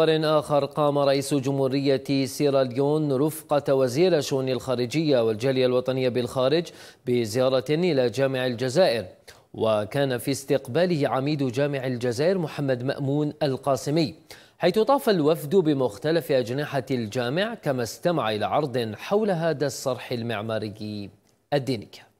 خبر آخر قام رئيس جمهورية سيراليون رفقة وزير شؤون الخارجية والجالية الوطنية بالخارج بزيارة إلى جامع الجزائر وكان في استقباله عميد جامع الجزائر محمد مأمون القاسمي حيث طاف الوفد بمختلف أجنحة الجامع كما استمع إلى عرض حول هذا الصرح المعماري الديني